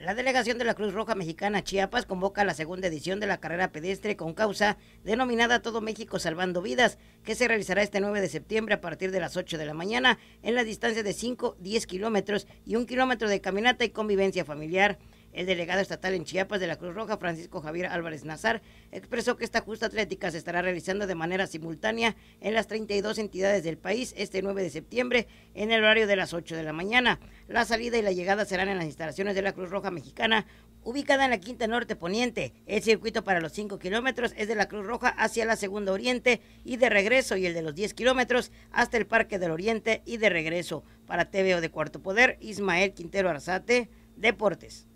La delegación de la Cruz Roja Mexicana Chiapas convoca la segunda edición de la carrera pedestre con causa denominada Todo México Salvando Vidas, que se realizará este 9 de septiembre a partir de las 8 de la mañana en la distancia de 5, 10 kilómetros y un kilómetro de caminata y convivencia familiar. El delegado estatal en Chiapas de la Cruz Roja, Francisco Javier Álvarez Nazar, expresó que esta justa atlética se estará realizando de manera simultánea en las 32 entidades del país este 9 de septiembre en el horario de las 8 de la mañana. La salida y la llegada serán en las instalaciones de la Cruz Roja Mexicana, ubicada en la Quinta Norte Poniente. El circuito para los 5 kilómetros es de la Cruz Roja hacia la Segunda Oriente y de regreso y el de los 10 kilómetros hasta el Parque del Oriente y de regreso. Para TVO de Cuarto Poder, Ismael Quintero Arzate, Deportes.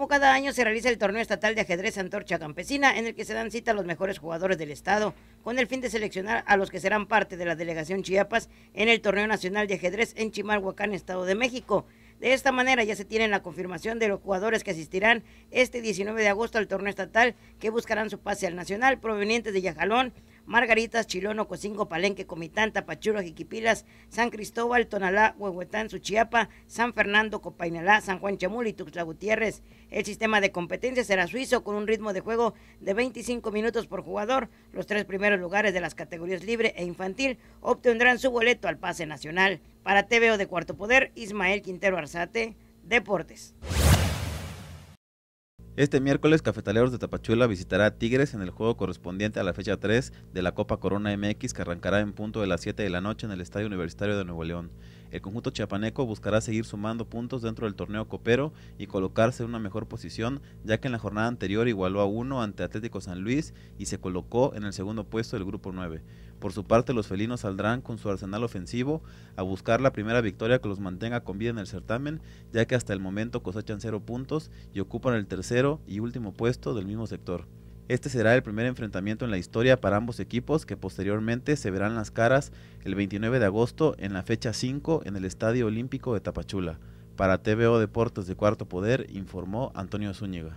Como cada año se realiza el torneo estatal de ajedrez Antorcha Campesina, en el que se dan cita a los mejores jugadores del estado, con el fin de seleccionar a los que serán parte de la delegación Chiapas en el torneo nacional de ajedrez en Chimalhuacán, Estado de México. De esta manera ya se tiene la confirmación de los jugadores que asistirán este 19 de agosto al torneo estatal que buscarán su pase al nacional provenientes de Yajalón, Margaritas, Chilono, Cocingo, Palenque, Comitán, Tapachuro, Jiquipilas, San Cristóbal, Tonalá, Huehuetán, Suchiapa, San Fernando, Copainalá, San Juan Chemul y Tuxtla Gutiérrez. El sistema de competencia será suizo con un ritmo de juego de 25 minutos por jugador. Los tres primeros lugares de las categorías libre e infantil obtendrán su boleto al pase nacional. Para TVO de Cuarto Poder, Ismael Quintero Arzate, Deportes. Este miércoles, Cafetaleros de Tapachula visitará a Tigres en el juego correspondiente a la fecha 3 de la Copa Corona MX que arrancará en punto de las 7 de la noche en el Estadio Universitario de Nuevo León el conjunto chiapaneco buscará seguir sumando puntos dentro del torneo copero y colocarse en una mejor posición, ya que en la jornada anterior igualó a uno ante Atlético San Luis y se colocó en el segundo puesto del grupo 9. Por su parte, los felinos saldrán con su arsenal ofensivo a buscar la primera victoria que los mantenga con vida en el certamen, ya que hasta el momento cosechan cero puntos y ocupan el tercero y último puesto del mismo sector. Este será el primer enfrentamiento en la historia para ambos equipos que posteriormente se verán las caras el 29 de agosto en la fecha 5 en el Estadio Olímpico de Tapachula. Para TVO Deportes de Cuarto Poder informó Antonio Zúñiga.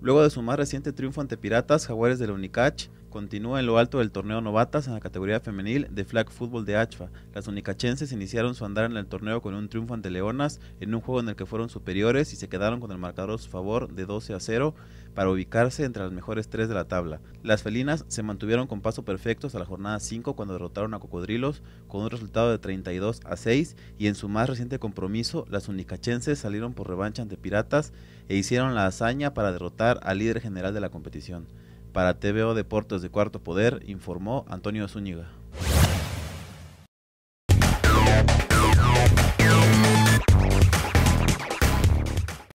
Luego de su más reciente triunfo ante Piratas, Jaguares del Unicach continúa en lo alto del torneo Novatas en la categoría femenil de flag fútbol de Achva. Las unicachenses iniciaron su andar en el torneo con un triunfo ante Leonas en un juego en el que fueron superiores y se quedaron con el marcador a su favor de 12 a 0 para ubicarse entre las mejores tres de la tabla. Las felinas se mantuvieron con paso perfecto hasta la jornada 5 cuando derrotaron a Cocodrilos con un resultado de 32 a 6 y en su más reciente compromiso las unicachenses salieron por revancha ante Piratas e hicieron la hazaña para derrotar al líder general de la competición. Para TVO Deportes de Cuarto Poder informó Antonio Zúñiga.